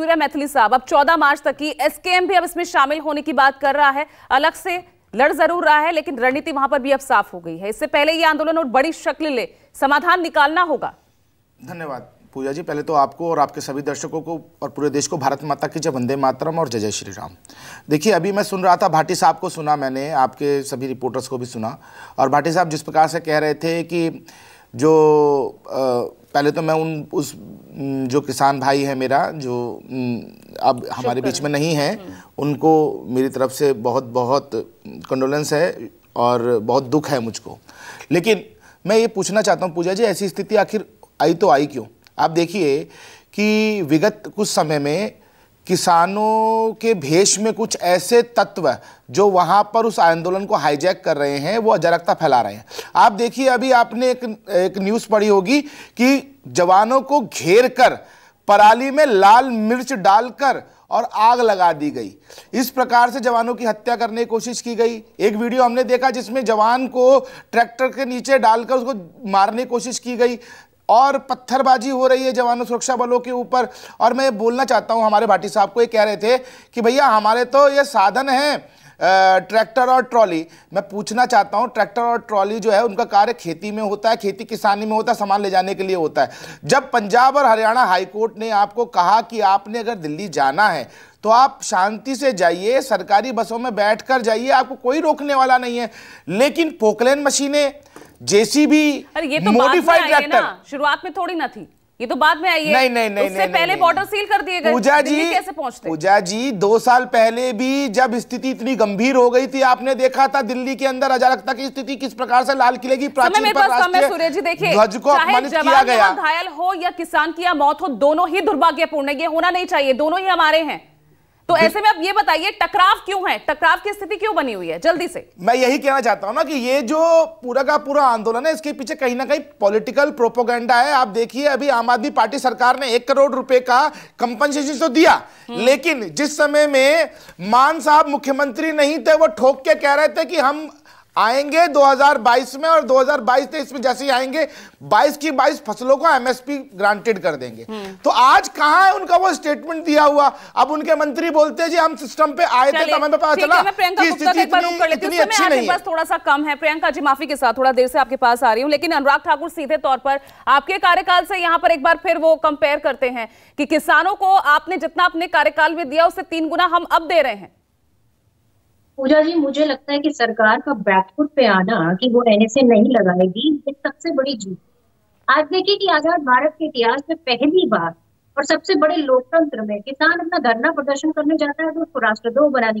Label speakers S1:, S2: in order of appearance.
S1: सूर्य मैथिली साहब अब 14 मार्च तक की एसकेएम भी अब इसमें शामिल होने की बात कर रहा है अलग से लड़ जरूर रहा है लेकिन रणनीति वहां पर भी अब साफ हो गई है इससे पहले ये आंदोलन और बड़ी शक्ल ले समाधान निकालना होगा
S2: धन्यवाद पूजा जी पहले तो आपको और आपके सभी दर्शकों को और पूरे देश को भारत माता की जय वंदे मातरम और जय जय श्री राम देखिए अभी मैं सुन रहा था भाटी साहब को सुना मैंने आपके सभी रिपोर्टर्स को भी सुना और भाटी साहब जिस प्रकार से कह रहे थे कि जो पहले तो मैं उन उस जो किसान भाई है मेरा जो अब हमारे बीच में नहीं है हम्म। उनको मेरी तरफ से बहुत बहुत कंडोलेंस है और बहुत दुख है मुझको लेकिन मैं ये पूछना चाहता हूँ पूजा जी ऐसी स्थिति आखिर आई तो आई क्यों आप देखिए कि विगत कुछ समय में किसानों के भेष में कुछ ऐसे तत्व जो वहाँ पर उस आंदोलन को हाईजैक कर रहे हैं वो अजरकता फैला रहे हैं आप देखिए अभी आपने एक, एक न्यूज़ पढ़ी होगी कि जवानों को घेर कर पराली में लाल मिर्च डालकर और आग लगा दी गई इस प्रकार से जवानों की हत्या करने की कोशिश की गई एक वीडियो हमने देखा जिसमें जवान को ट्रैक्टर के नीचे डालकर उसको मारने की कोशिश की गई और पत्थरबाजी हो रही है जवानों सुरक्षा बलों के ऊपर और मैं बोलना चाहता हूँ हमारे भाटी साहब को ये कह रहे थे कि भैया हमारे तो ये साधन हैं ट्रैक्टर और ट्रॉली मैं पूछना चाहता हूँ ट्रैक्टर और ट्रॉली जो है उनका कार्य खेती में होता है खेती किसानी में होता है सामान ले जाने के लिए होता है जब पंजाब और हरियाणा हाईकोर्ट ने आपको कहा कि आपने अगर दिल्ली जाना है तो आप शांति से जाइए सरकारी बसों में बैठ जाइए आपको कोई रोकने वाला नहीं है लेकिन पोकलेन मशीनें जेसीबी तो मॉडिफाइड ट्रैक्टर
S1: शुरुआत में थोड़ी ना थी ये तो बाद में आई है नहीं नहीं नहीं उससे नहीं, पहले बॉर्डर सील कर दिए गए पूजा जी कैसे पहुंचते
S2: पूजा जी दो साल पहले भी जब स्थिति इतनी गंभीर हो गई थी आपने देखा था दिल्ली के अंदर अजारकता की स्थिति किस प्रकार से लाल किले की सूर्य जी देखिए ध्वज को अपमानित किया गया
S1: घायल हो या किसान की या मौत हो दोनों ही दुर्भाग्यपूर्ण है ये होना नहीं चाहिए दोनों ही हमारे हैं तो ऐसे में आप ये बताइए टकराव क्यों है टकराव की स्थिति क्यों बनी हुई है
S2: जल्दी से मैं यही कहना चाहता हूँ ना कि ये जो पूरा का पूरा आंदोलन है इसके पीछे कहीं ना कहीं पॉलिटिकल प्रोपोगंडा है आप देखिए अभी आम आदमी पार्टी सरकार ने एक करोड़ रुपए का कंपनसेशन तो दिया हम्म। लेकिन जिस समय में मान साहब मुख्यमंत्री नहीं थे वो ठोक के कह रहे थे कि हम आएंगे 2022 में और 2022 हजार में जैसे ही आएंगे 22 की 22 फसलों को एमएसपी ग्रांटेड कर देंगे हम्म। तो आज कहां है उनका वो स्टेटमेंट दिया हुआ अब उनके मंत्री बोलते हैं जी हम सिस्टम पे आए थे तो हमें तो पता चला कि स्थिति इतनी अच्छी नहीं है
S1: थोड़ा सा कम है प्रियंका जी माफी के साथ थोड़ा देर से आपके पास आ रही हूँ लेकिन अनुराग ठाकुर सीधे तौर पर आपके कार्यकाल से यहाँ पर एक बार फिर वो कंपेयर करते हैं कि किसानों को आपने जितना अपने कार्यकाल में दिया उससे तीन गुना हम अब दे रहे हैं पूजा जी मुझे लगता है कि सरकार का बैकफुट पे आना कि वो एनएसए नहीं लगाएगी ये सबसे बड़ी जीत आज देखिए कि आजाद भारत के इतिहास में पहली बार और सबसे बड़े लोकतंत्र में किसान अपना धरना प्रदर्शन करने जाता है तो उसको राष्ट्रद्रोह बनाने